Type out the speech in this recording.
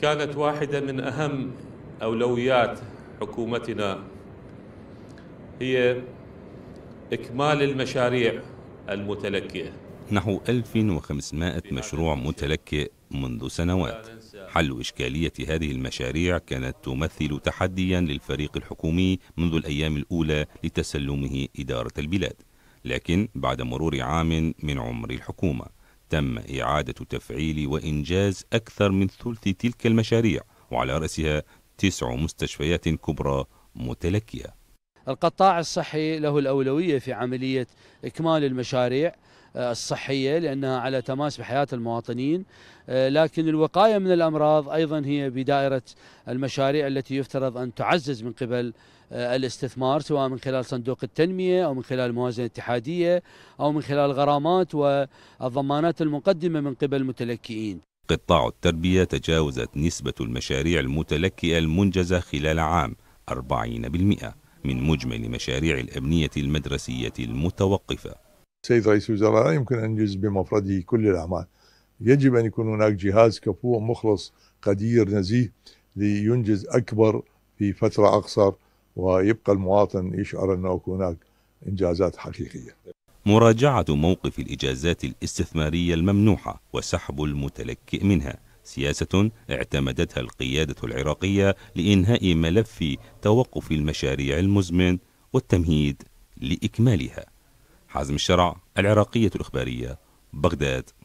كانت واحدة من أهم أولويات حكومتنا هي إكمال المشاريع المتلكئة نحو 1500 مشروع متلكئ منذ سنوات حل إشكالية هذه المشاريع كانت تمثل تحديا للفريق الحكومي منذ الأيام الأولى لتسلمه إدارة البلاد لكن بعد مرور عام من عمر الحكومة تم إعادة تفعيل وإنجاز أكثر من ثلث تلك المشاريع وعلى رأسها تسع مستشفيات كبرى متلكيه القطاع الصحي له الأولوية في عملية إكمال المشاريع آه، الصحية لأنها على تماس بحياة المواطنين آه، لكن الوقاية من الأمراض أيضا هي بدائرة المشاريع التي يفترض أن تعزز من قبل آه، الاستثمار سواء من خلال صندوق التنمية أو من خلال الموازنة الاتحادية أو من خلال الغرامات والضمانات المقدمة من قبل المتلكئين قطاع التربية تجاوزت نسبة المشاريع المتلكئة المنجزة خلال عام 40% من مجمل مشاريع الأبنية المدرسية المتوقفة سيد رئيس الوزراء لا يمكن أن ينجز بمفرده كل الأعمال يجب أن يكون هناك جهاز كفو مخلص قدير نزيه لينجز أكبر في فترة أقصر ويبقى المواطن يشعر أنه هناك إنجازات حقيقية مراجعة موقف الإجازات الاستثمارية الممنوحة وسحب المتلكئ منها سياسة اعتمدتها القيادة العراقية لإنهاء ملف توقف المشاريع المزمن والتمهيد لإكمالها حازم الشرع العراقية الإخبارية بغداد